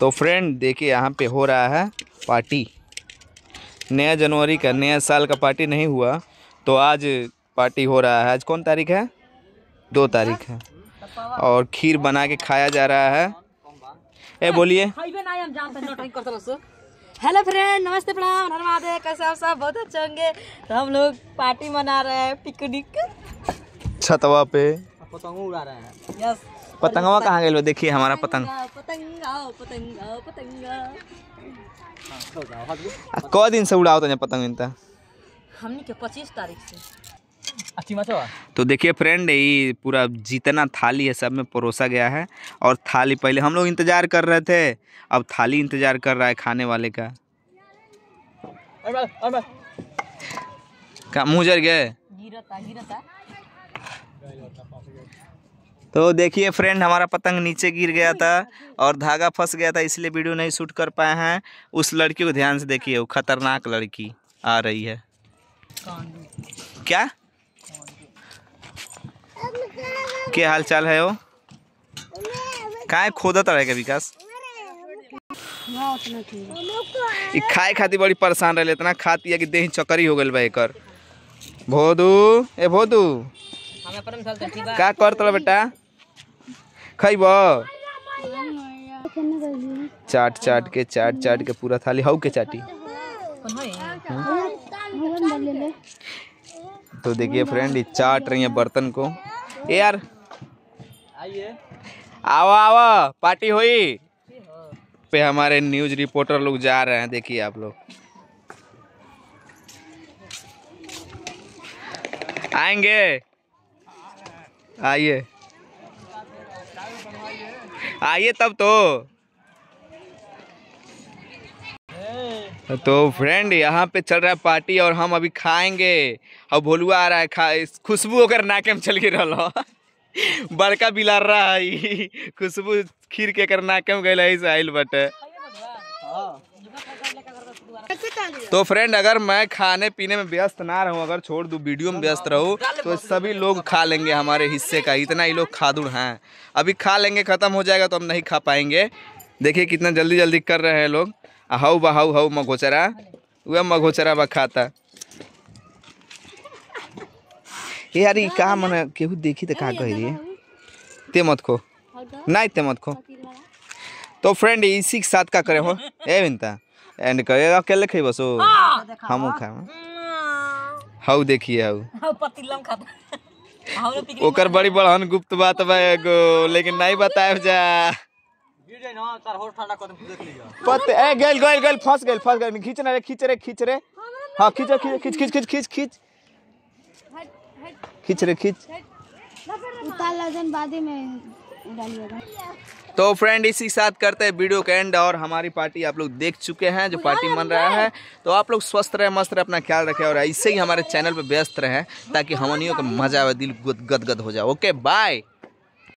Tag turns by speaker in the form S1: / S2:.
S1: तो फ्रेंड देखिए यहाँ पे हो रहा है पार्टी नया जनवरी का नया साल का पार्टी नहीं हुआ तो आज पार्टी हो रहा है आज कौन तारीख है दो तारीख है और खीर बना के खाया जा रहा है ए बोलिए हेलो फ्रेंड नमस्ते प्रणाम नर्मादे कैसे आप सब बहुत अच्छे होंगे तो हम लोग पार्टी मना रहे हैं पिकनिक छतवा पे पतंग उड़ा रहे हैं यस पतंगवा कहाँ गए देखिए हमारा पतंग कौ दिन से उड़ाओ तो पतंग इनता हमने के पच्चीस तारीख से तो देखिए फ्रेंड ये पूरा जितना थाली है सब में परोसा गया है और थाली पहले हम लोग इंतजार कर रहे थे अब थाली इंतजार कर रहा है खाने वाले का मुँह जर गए तो देखिए फ्रेंड हमारा पतंग नीचे गिर गया था और धागा फंस गया था इसलिए वीडियो नहीं शूट कर पाए हैं उस लड़की को ध्यान से देखिए वो खतरनाक लड़की आ रही है क्या क्या हाल चाल है वो कहा खोदत रहेगा विकास खाए खाती बड़ी परेशान रहे इतना खाती है कि देह चक्कर ही हो गए भाई एक भोदू ए भोदू का कर तला बेटा खाइब चाट चाट के चाट चाट के पूरा थाली हऊ के चाटी तो देखिए फ्रेंड चाट रही है बर्तन को ए यार आओ आओ पार्टी हुई पे हमारे न्यूज रिपोर्टर लोग जा रहे हैं देखिए आप लोग आएंगे आइए आइए तब तो तो फ्रेंड यहाँ पे चल रहा है पार्टी और हम अभी खाएंगे और भोलुआ आ रहा है खा खुशबू होकर नाके में चल के रहा बड़का बिलार रहा है खुशबू खीर के कर नाके में गए आइल बटे तो फ्रेंड अगर मैं खाने पीने में व्यस्त ना रहूँ अगर छोड़ दूँ वीडियो में व्यस्त रहूँ तो सभी लोग खा लेंगे हमारे हिस्से का इतना ही लोग खा दूँ हैं अभी खा लेंगे ख़त्म हो जाएगा तो हम नहीं खा पाएंगे देखिए कितना जल्दी जल्दी कर रहे हैं लोग हाउ बा हाउ हाउ मघोचरा वह मघोचरा बा खाता ये यार ये मन केहू देखी तो कहा कह रही ते मत खो नहीं ते मत खो तो फ्रेंड इसी के साथ का करे हो ए विंता एंड करेगा अकेले खेबो सो हम खाम हाँ। हाउ देखिए हाउ पतिलम खाता ओकर बड़ी बड़हन गुप्त बात बा एगो लेकिन नहीं बताए जा पत ए गेल गेल गेल फंस गेल फंस गेल खींच रे खींच रे खींच रे हां खींच खींच खींच खींच खींच खींच खींच खींच रे खींच उतार लाजन बादी में तो फ्रेंड इसी साथ करते हैं वीडियो का एंड और हमारी पार्टी आप लोग देख चुके हैं जो पार्टी मन रहा है तो आप लोग स्वस्थ रहे मस्त रहे अपना ख्याल रखें और ऐसे ही हमारे चैनल पर व्यस्त रहें ताकि हमनियों का मजा आए दिल गदगद हो जाए ओके बाय